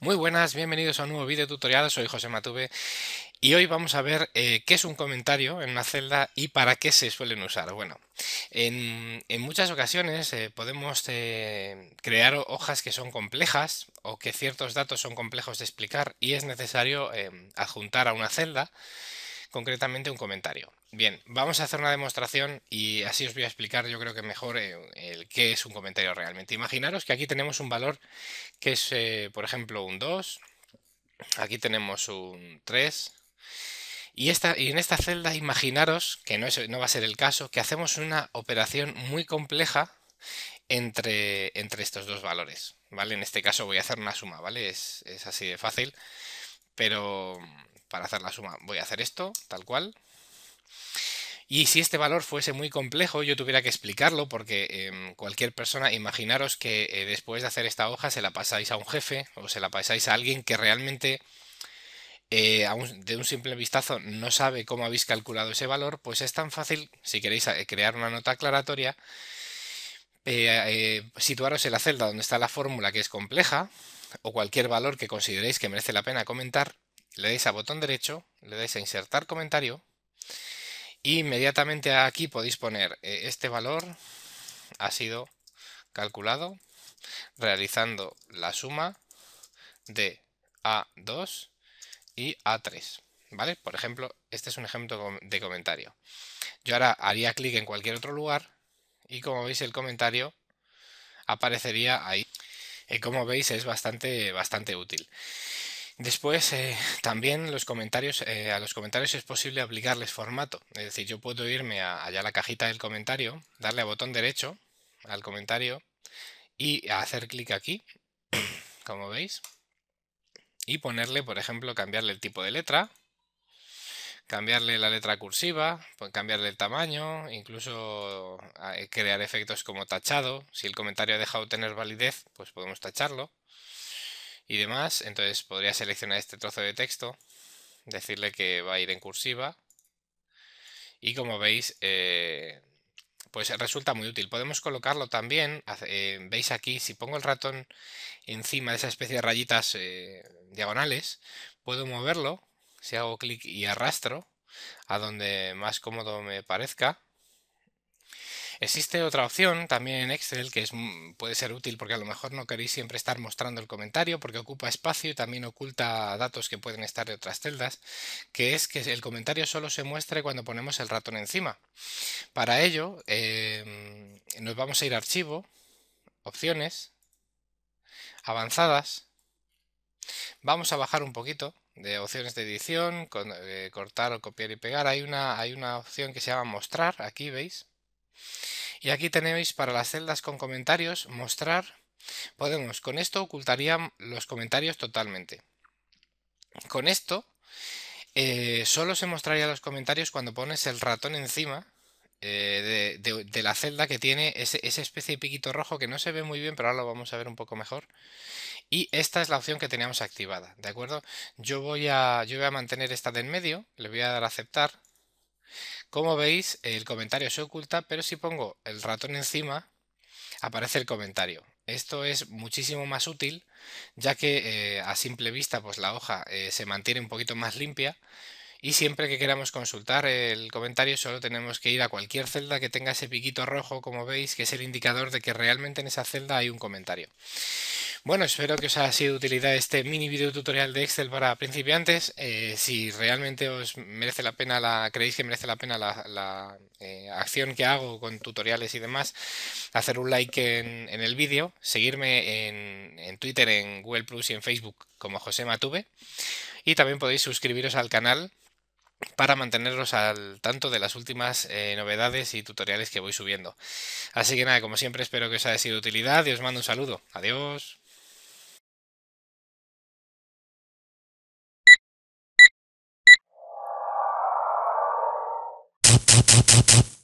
Muy buenas, bienvenidos a un nuevo vídeo tutorial, soy José Matube y hoy vamos a ver eh, qué es un comentario en una celda y para qué se suelen usar. Bueno, en, muchas ocasiones eh, podemos eh, crear hojas que son complejas o que ciertos datos son complejos de explicar y es necesario adjuntar a una celda concretamente un comentario. Bien, vamos a hacer una demostración y así os voy a explicar yo creo que mejor eh, el, que qué es un comentario realmente. Imaginaros que aquí tenemos un valor que es, eh, por ejemplo, un 2, aquí tenemos un 3 y, esta, y en esta celda imaginaros, que no, no va a ser el caso, que hacemos una operación muy compleja entre, entre estos dos valores. ¿vale? En este caso voy a hacer una suma, ¿vale? Es, es así de fácil. Pero para hacer la suma voy a hacer esto, tal cual. Y si este valor fuese muy complejo, yo tuviera que explicarlo porque em, cualquier persona, imaginaros que eh, después de hacer esta hoja se la pasáis a un jefe o se la pasáis a alguien que realmente eh, de un simple vistazo no sabe cómo habéis calculado ese valor, pues es tan fácil, si queréis eh, crear una nota aclaratoria, situaros en la celda donde está la fórmula que es compleja o cualquier valor que consideréis que merece la pena comentar le dais a botón derecho, le dais a insertar comentario y inmediatamente aquí podéis poner eh, este valor ha sido calculado realizando la suma de A2 y A3. ¿Vale? Por ejemplo, este es un ejemplo de comentario. Yo ahora haría clic en cualquier otro lugar y como veis el comentario aparecería ahí. Y eh, como veis es bastante, bastante útil. Después, eh, también los comentarios, eh, a los comentarios es posible aplicarles formato. Es decir, yo puedo irme allá a la cajita del comentario, darle a botón derecho al comentario y hacer clic aquí, como veis, y ponerle, por ejemplo, cambiarle el tipo de letra, cambiarle la letra cursiva, cambiarle el tamaño, incluso eh, crear efectos como tachado. Si el comentario ha dejado de tener validez, pues podemos tacharlo y demás. Entonces podría seleccionar este trozo de texto, decirle que va a ir en cursiva. Y como veis, eh, pues resulta muy útil. Podemos colocarlo también, eh, veis aquí, si pongo el ratón encima de esa especie de rayitas eh, diagonales, puedo moverlo, si hago clic y arrastro, a donde más cómodo me parezca. Existe otra opción también en Excel que es, mm, puede ser útil porque a lo mejor no queréis siempre estar mostrando el comentario porque ocupa espacio y también oculta datos que pueden estar de otras celdas, que es que el comentario solo se muestre cuando ponemos el ratón encima. Para ello em, nos vamos a ir a Archivo, Opciones, Avanzadas. Vamos a bajar un poquito de opciones de edición, eh, cortar o copiar y pegar. Hay una, hay una opción que se llama mostrar, aquí veis. Y aquí tenéis para las celdas con comentarios, mostrar, podemos, con esto ocultarían los comentarios totalmente. Con esto eh, solo se mostraría los comentarios cuando pones el ratón encima eh, de, la celda que tiene ese, especie de piquito rojo que no se ve muy bien, pero ahora lo vamos a ver un poco mejor. Y esta es la opción que teníamos activada, ¿de acuerdo? Yo voy a, yo voy a mantener esta de en medio, le voy a dar a aceptar. Como veis, el comentario se oculta, pero si pongo el ratón encima, aparece el comentario. Esto es muchísimo más útil, ya que eh, a simple vista pues, la hoja eh, se mantiene un poquito más limpia, y siempre que queramos consultar el comentario solo tenemos que ir a cualquier celda que tenga ese piquito rojo, como veis, que es el indicador de que realmente en esa celda hay un comentario. Bueno, espero que os haya sido de utilidad este mini video tutorial de Excel para principiantes. Eh, si realmente os merece la pena, la, creéis que merece la pena la, eh, acción que hago con tutoriales y demás, hacer un like en, el vídeo, seguirme en, Twitter, en Google Plus y en Facebook como José Matube. Y también podéis suscribiros al canal para mantenerlos al tanto de las últimas eh, novedades y tutoriales que voy subiendo. Así que nada, como siempre espero que os haya sido de utilidad y os mando un saludo. Adiós. Tap, tap, tap, tap.